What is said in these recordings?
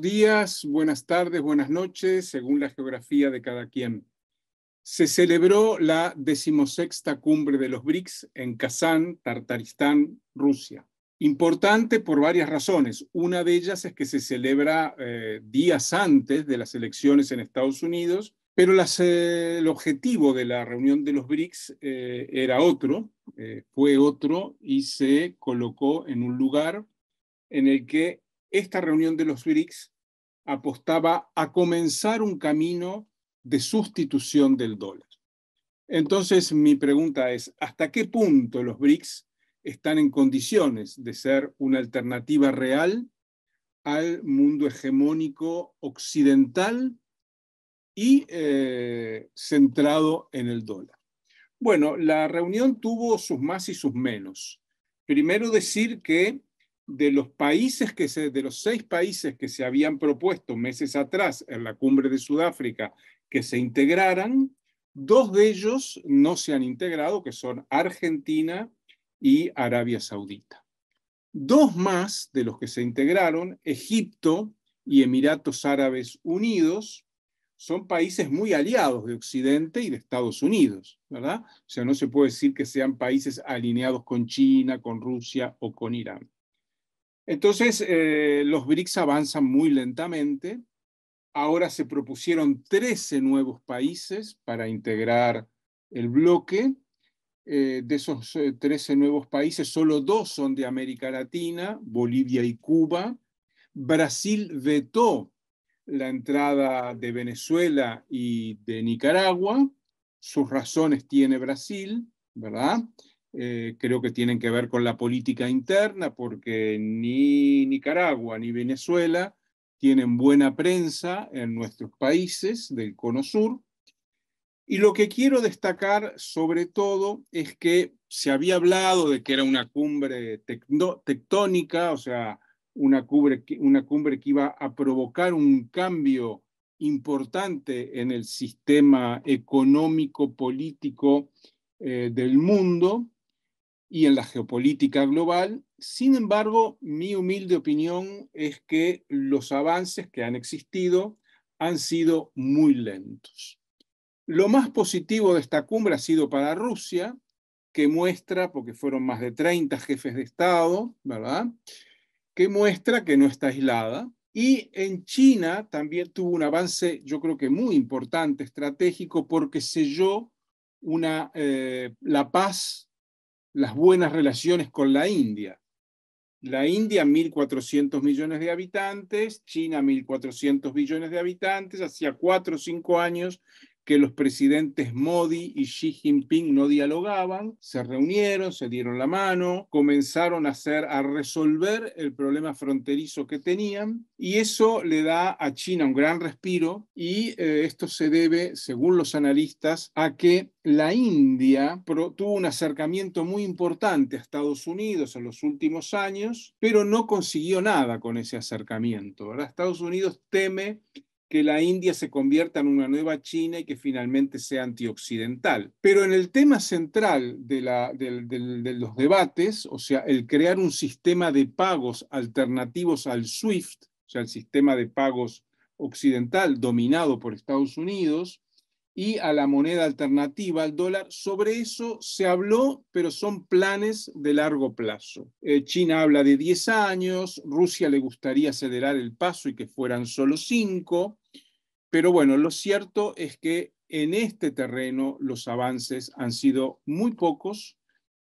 días, buenas tardes, buenas noches, según la geografía de cada quien. Se celebró la decimosexta cumbre de los BRICS en Kazán, Tartaristán, Rusia. Importante por varias razones. Una de ellas es que se celebra eh, días antes de las elecciones en Estados Unidos, pero eh, el objetivo de la reunión de los BRICS eh, era otro, fue otro y se colocó en un lugar en el que esta reunión de los BRICS apostaba a comenzar un camino de sustitución del dólar. Entonces, mi pregunta es, ¿hasta qué punto los BRICS están en condiciones de ser una alternativa real al mundo hegemónico occidental y eh, centrado en el dólar? Bueno, la reunión tuvo sus más y sus menos. Primero decir que de los países que de los seis países que se habían propuesto meses atrás en la cumbre de Sudáfrica que se integraran, dos de ellos no se han integrado, que son Argentina y Arabia Saudita. Dos más de los que se integraron, Egipto y Emiratos Árabes Unidos, son países muy aliados de Occidente y de Estados Unidos, ¿verdad? O sea, no se puede decir que sean países alineados con China, con Rusia o con Irán. Entonces, eh, los BRICS avanzan muy lentamente. Ahora se propusieron 13 nuevos países para integrar el bloque. Eh, de esos 13 eh, nuevos países, solo dos son de América Latina, Bolivia y Cuba. Brasil vetó la entrada de Venezuela y de Nicaragua. Sus razones tiene Brasil, ¿verdad? Eh, creo que tienen que ver con la política interna, porque ni Nicaragua ni Venezuela tienen buena prensa en nuestros países del Cono Sur. Y lo que quiero destacar sobre todo es que se había hablado de que era una cumbre tectónica, o sea, una cumbre, que iba a provocar un cambio importante en el sistema económico, político eh, del mundo y en la geopolítica global. Sin embargo, mi humilde opinión es que los avances que han existido han sido muy lentos. Lo más positivo de esta cumbre ha sido para Rusia, que muestra, porque fueron más de 30 jefes de Estado, ¿verdad? Que muestra que no está aislada. Y en China también tuvo un avance, yo creo que muy importante, estratégico, porque selló una, eh, la paz las buenas relaciones con la India. La India, 1.400 millones de habitantes, China, 1.400 millones de habitantes, hacía cuatro o cinco años que los presidentes Modi y Xi Jinping no dialogaban, se reunieron, se dieron la mano, comenzaron a, hacer, a resolver el problema fronterizo que tenían y eso le da a China un gran respiro y eh, esto se debe, según los analistas, a que la India tuvo un acercamiento muy importante a Estados Unidos en los últimos años, pero no consiguió nada con ese acercamiento. ¿verdad? Estados Unidos teme que la India se convierta en una nueva China y que finalmente sea antioccidental. Pero en el tema central de, de, los debates, o sea, el crear un sistema de pagos alternativos al SWIFT, o sea, el sistema de pagos occidental dominado por Estados Unidos, y a la moneda alternativa, al dólar. Sobre eso se habló, pero son planes de largo plazo. Eh, China habla de 10 años, Rusia le gustaría acelerar el paso y que fueran solo 5, pero bueno, lo cierto es que en este terreno los avances han sido muy pocos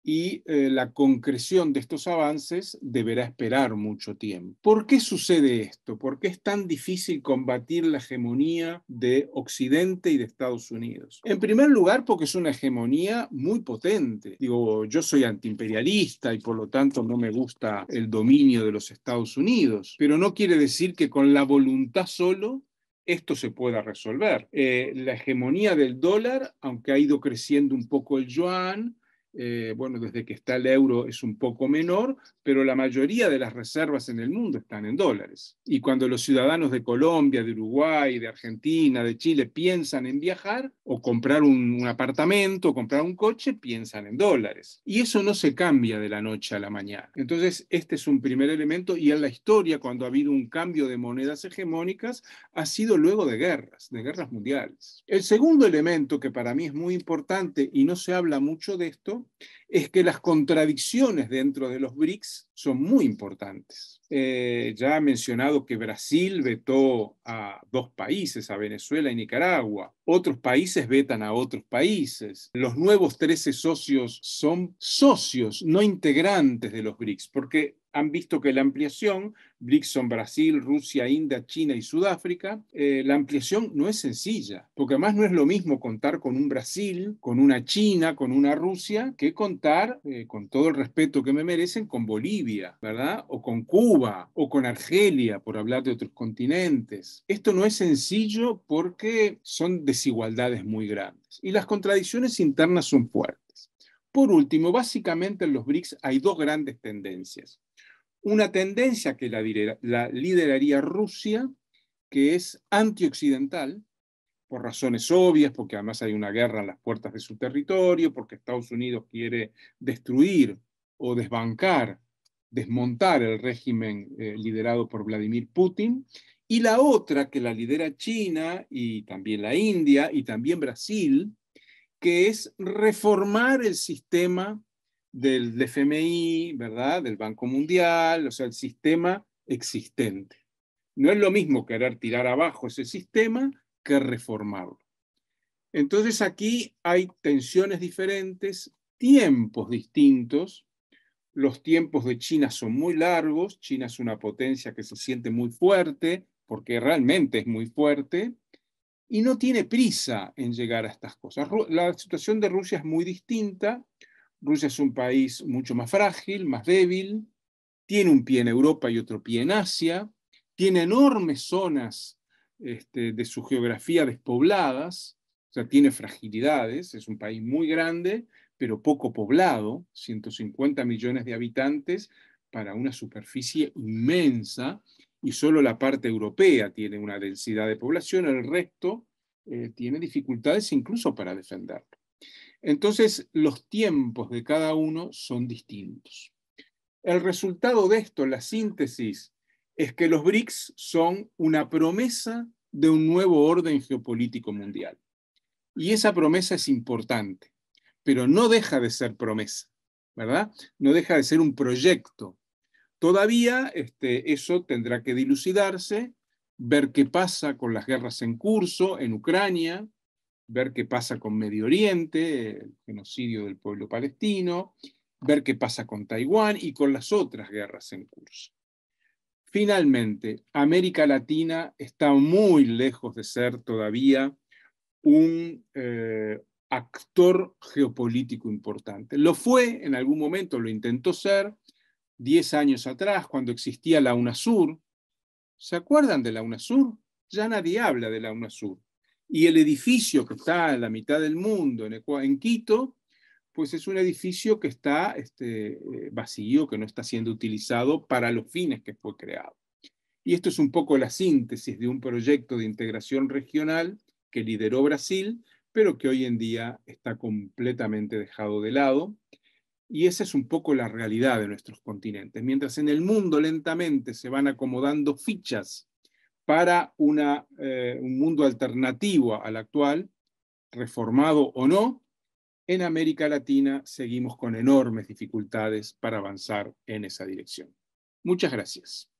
y eh, la concreción de estos avances deberá esperar mucho tiempo. ¿Por qué sucede esto? ¿Por qué es tan difícil combatir la hegemonía de Occidente y de Estados Unidos? En primer lugar, porque es una hegemonía muy potente. Digo, yo soy antiimperialista y por lo tanto no me gusta el dominio de los Estados Unidos, pero no quiere decir que con la voluntad solo esto se pueda resolver. Eh, la hegemonía del dólar, aunque ha ido creciendo un poco el yuan, eh, bueno, desde que está el euro es un poco menor, pero la mayoría de las reservas en el mundo están en dólares. Y cuando los ciudadanos de Colombia, de Uruguay, de Argentina, de Chile piensan en viajar o comprar un, un apartamento, comprar un coche, piensan en dólares. Y eso no se cambia de la noche a la mañana. Entonces, este es un primer elemento y en la historia, cuando ha habido un cambio de monedas hegemónicas, ha sido luego de guerras, de guerras mundiales. El segundo elemento que para mí es muy importante y no se habla mucho de esto, es que las contradicciones dentro de los BRICS son muy importantes. Eh, ya ha mencionado que Brasil vetó a dos países, a Venezuela y Nicaragua. Otros países vetan a otros países. Los nuevos 13 socios son socios, no integrantes de los BRICS, porque han visto que la ampliación, BRICS son Brasil, Rusia, India, China y Sudáfrica, eh, la ampliación no es sencilla, porque además no es lo mismo contar con un Brasil, con una China, con una Rusia, que contar, eh, con todo el respeto que me merecen, con Bolivia, ¿verdad? O con Cuba, o con Argelia, por hablar de otros continentes. Esto no es sencillo porque son desigualdades muy grandes y las contradicciones internas son fuertes. Por último, básicamente en los BRICS hay dos grandes tendencias una tendencia que la, lideraría Rusia, que es antioccidental, por razones obvias, porque además hay una guerra en las puertas de su territorio, porque Estados Unidos quiere destruir o desbancar, desmontar el régimen eh, liderado por Vladimir Putin, y la otra que la lidera China y también la India y también Brasil, que es reformar el sistema del FMI, ¿verdad? Del Banco Mundial, o sea, el sistema existente. No es lo mismo querer tirar abajo ese sistema que reformarlo. Entonces aquí hay tensiones diferentes, tiempos distintos. Los tiempos de China son muy largos. China es una potencia que se siente muy fuerte, porque realmente es muy fuerte, y no tiene prisa en llegar a estas cosas. La situación de Rusia es muy distinta. Rusia es un país mucho más frágil, más débil, tiene un pie en Europa y otro pie en Asia, tiene enormes zonas este, de su geografía despobladas, o sea, tiene fragilidades, es un país muy grande, pero poco poblado, 150 millones de habitantes para una superficie inmensa, y solo la parte europea tiene una densidad de población, el resto eh, tiene dificultades incluso para defenderlo. Entonces, los tiempos de cada uno son distintos. El resultado de esto, la síntesis, es que los BRICS son una promesa de un nuevo orden geopolítico mundial. Y esa promesa es importante, pero no deja de ser promesa, ¿verdad? No deja de ser un proyecto. Todavía este, eso tendrá que dilucidarse, ver qué pasa con las guerras en curso en Ucrania, ver qué pasa con Medio Oriente, el genocidio del pueblo palestino, ver qué pasa con Taiwán y con las otras guerras en curso. Finalmente, América Latina está muy lejos de ser todavía un eh, actor geopolítico importante. Lo fue en algún momento, lo intentó ser, 10 años atrás, cuando existía la UNASUR. ¿Se acuerdan de la UNASUR? Ya nadie habla de la UNASUR. Y el edificio que está en la mitad del mundo, en, en Quito, pues es un edificio que está este, eh, vacío, que no está siendo utilizado para los fines que fue creado. Y esto es un poco la síntesis de un proyecto de integración regional que lideró Brasil, pero que hoy en día está completamente dejado de lado. Y esa es un poco la realidad de nuestros continentes. Mientras en el mundo lentamente se van acomodando fichas para eh, un mundo alternativo al actual, reformado o no, en América Latina seguimos con enormes dificultades para avanzar en esa dirección. Muchas gracias.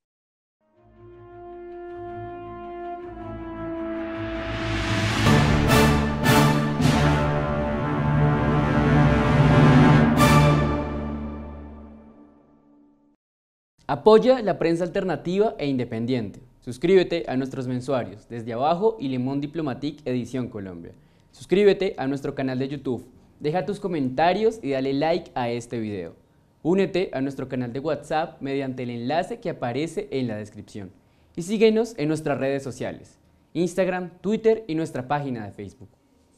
Apoya la prensa alternativa e independiente. Suscríbete a nuestros mensuarios desde abajo y Lemon Diplomatique Edición Colombia. Suscríbete a nuestro canal de YouTube, deja tus comentarios y dale like a este video. Únete a nuestro canal de WhatsApp mediante el enlace que aparece en la descripción. Y síguenos en nuestras redes sociales, Instagram, Twitter y nuestra página de Facebook.